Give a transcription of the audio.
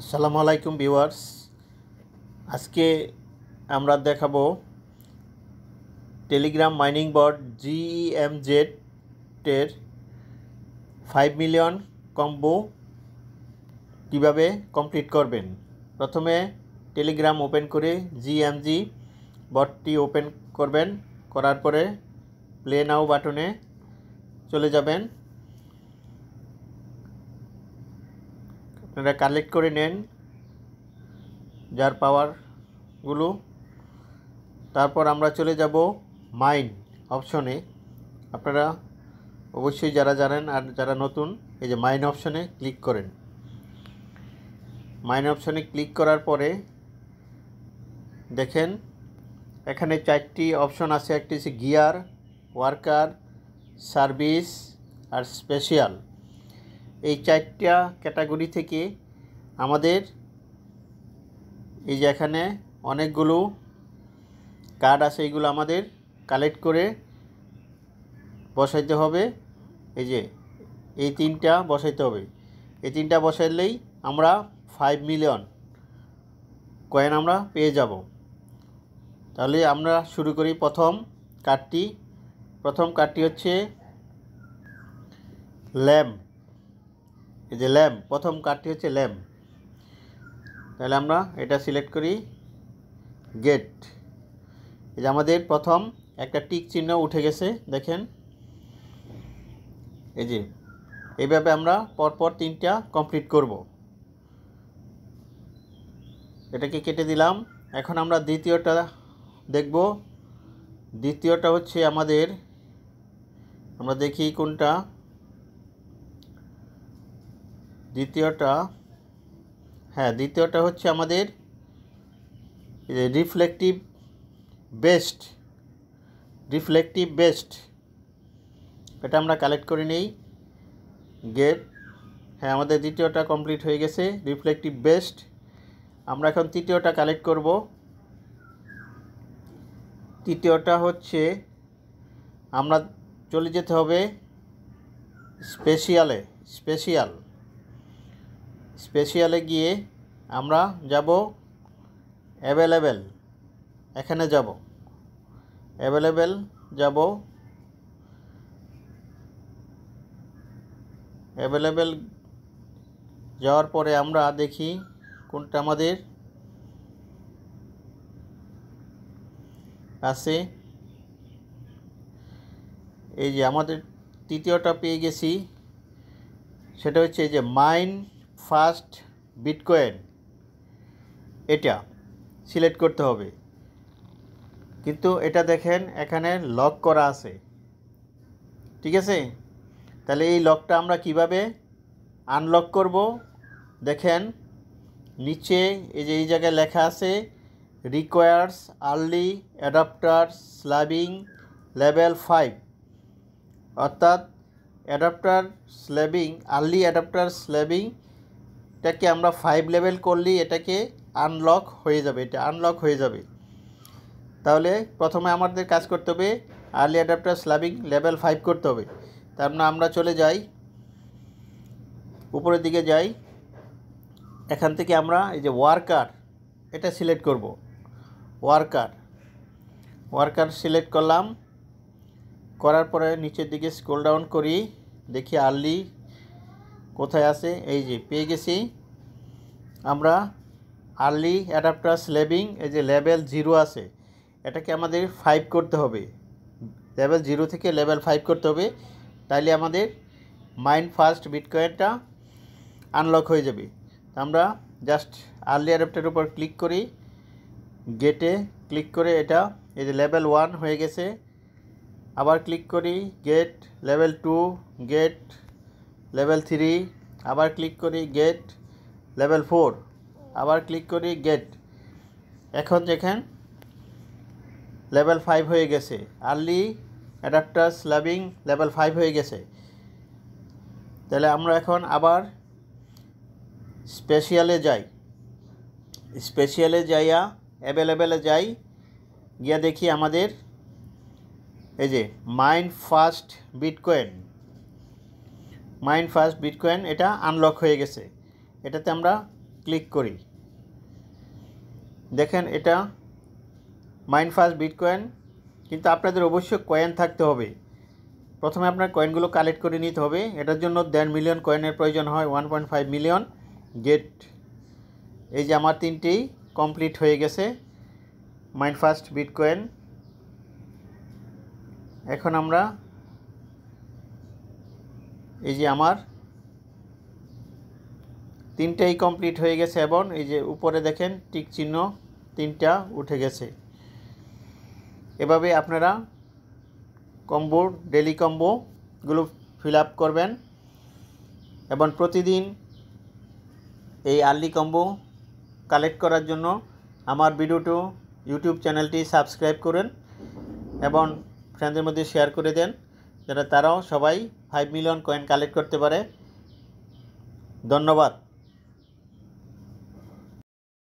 আসসালামু আলাইকুম ভিউয়ার্স আজকে আমরা দেখাবো টেলিগ্রাম মাইনিং বোর্ড জিএম এর ফাইভ মিলিয়ন কম্বো কিভাবে কমপ্লিট করবেন প্রথমে টেলিগ্রাম ওপেন করে জিএমজি বটটি ওপেন করবেন করার পরে প্লে নাও বাটনে চলে যাবেন আপনারা কালেক্ট করে নেন যার পাওয়ারগুলো তারপর আমরা চলে যাব মাইন অপশনে আপনারা অবশ্যই যারা জানেন আর যারা নতুন এই যে মাইন অপশনে ক্লিক করেন মাইন অপশনে ক্লিক করার পরে দেখেন এখানে চারটি অপশন আছে একটি হচ্ছে গিয়ার ওয়ার্কার সার্ভিস আর স্পেশাল এই চারটা ক্যাটাগরি থেকে আমাদের এই যে এখানে অনেকগুলো কার্ড আছে এইগুলো আমাদের কালেক্ট করে বসাইতে হবে এই যে এই তিনটা বসাইতে হবে এই তিনটা বসাইলেই আমরা ফাইভ মিলিয়ন কয়েন আমরা পেয়ে যাব তাহলে আমরা শুরু করি প্রথম কার্ডটি প্রথম কার্ডটি হচ্ছে ল্যাম্প এই যে ল্যাম্প প্রথম কার্ডটি হচ্ছে ল্যাম্প তাহলে আমরা এটা সিলেক্ট করি গেট এই যে আমাদের প্রথম একটা টিক চিহ্ন উঠে গেছে দেখেন এই যে এইভাবে আমরা পরপর তিনটা কমপ্লিট করব এটাকে কেটে দিলাম এখন আমরা দ্বিতীয়টা দেখব দ্বিতীয়টা হচ্ছে আমাদের আমরা দেখি কোনটা দ্বিতীয়টা হ্যাঁ দ্বিতীয়টা হচ্ছে আমাদের রিফ্লেকটিভ বেস্ট রিফ্লেকটিভ বেস্ট এটা আমরা কালেক্ট করে নেই গেট হ্যাঁ আমাদের দ্বিতীয়টা কমপ্লিট হয়ে গেছে রিফ্লেকটিভ বেস্ট আমরা এখন তৃতীয়টা কালেক্ট করব তৃতীয়টা হচ্ছে আমরা চলে যেতে হবে স্পেশিয়ালে স্পেশিয়াল স্পেশিয়ালে গিয়ে আমরা যাব অ্যাভেলেবেল এখানে যাব অ্যাভেলেবেল যাব অ্যাভেলেবেল যাওয়ার পরে আমরা দেখি কোনটা আমাদের আছে এই যে আমাদের তৃতীয়টা পেয়ে গেছি সেটা হচ্ছে এই যে মাইন্ড ফার্স্ট বিটকয়েন এটা সিলেক্ট করতে হবে কিন্তু এটা দেখেন এখানে লক করা আছে ঠিক আছে তাহলে এই লকটা আমরা কিভাবে আনলক করব দেখেন নিচে এই যে এই জায়গায় লেখা আছে requires early adopter slabbing level five অর্থাৎ adopter slabbing early adopter slabbing এটাকে আমরা ফাইভ লেভেল করলেই এটাকে আনলক হয়ে যাবে এটা আনলক হয়ে যাবে তাহলে প্রথমে আমাদের কাজ করতে হবে early adopter slabbing level five করতে হবে তার মানে আমরা চলে যাই উপরের দিকে যাই এখান থেকে আমরা এই যে ওয়ার্কার এটা সিলেক্ট করব ওয়ার্কার ওয়ার্কার সিলেক্ট করলাম করার পরে নিচের দিকে স্ক্রল ডাউন করি দেখি আর্লি কোথায় আছে এই যে পেয়ে গেছি আমরা আর্লি অ্যাডাপ্টার স্ল্যাবিং এই যে লেভেল জিরো আছে এটাকে আমাদের ফাইভ করতে হবে লেভেল জিরো থেকে লেভেল ফাইভ করতে হবে তাইলে আমাদের মাইন্ড ফার্স্ট বিটকয়েনটা আনলক হয়ে যাবে আমরা জাস্ট আর্লি অ্যাডাপ্টারের উপর ক্লিক করি গেটে ক্লিক করে এটা এই যে লেভেল ওয়ান হয়ে গেছে আবার ক্লিক করি get level two get level three আবার ক্লিক করি গেট লেভেল ফোর আবার ক্লিক করি গেট এখন দেখেন লেভেল ফাইভ হয়ে গেছে early adopter slabbing level five হয়ে গেছে তাহলে আমরা এখন আবার স্পেশিয়ালে যাই স্পেশিয়ালে যাইয়া অ্যাভেলেবেলে যাই গিয়া দেখি আমাদের এই যে mind first bitcoin mind first bitcoin এটা আনলক হয়ে গেছে এটাতে আমরা ক্লিক করি দেখেন এটা মাইন্ড ফার্স্ট বিটকয়েন কিন্তু আপনাদের অবশ্যই কয়েন থাকতে হবে প্রথমে আপনার কয়েনগুলো কালেক্ট করে নিতে হবে এটার জন্য দেড় মিলিয়ন কয়েনের প্রয়োজন হয় one point five million get এই যে আমার তিনটি কমপ্লিট হয়ে গেছে মাইন্ড ফার্স্ট বিটকয়েন এখন আমরা এই যে আমার তিনটাই কমপ্লিট হয়ে গেছে এবং এই যে উপরে দেখেন টিক চিহ্ন তিনটা উঠে গেছে এভাবে আপনারা কম্বো ডেলি কম্বোগুলো ফিল আপ করবেন এবং প্রতিদিন এই আর্লি কম্বো কালেক্ট করার জন্য আমার ভিডিওটো ইউটিউব চ্যানেলটি সাবস্ক্রাইব করেন এবং ফ্রেন্ডদের মধ্যে শেয়ার করে দেন যারা তারাও সবাই ফাইভ মিলিয়ন কয়েন কালেক্ট করতে পারে ধন্যবাদ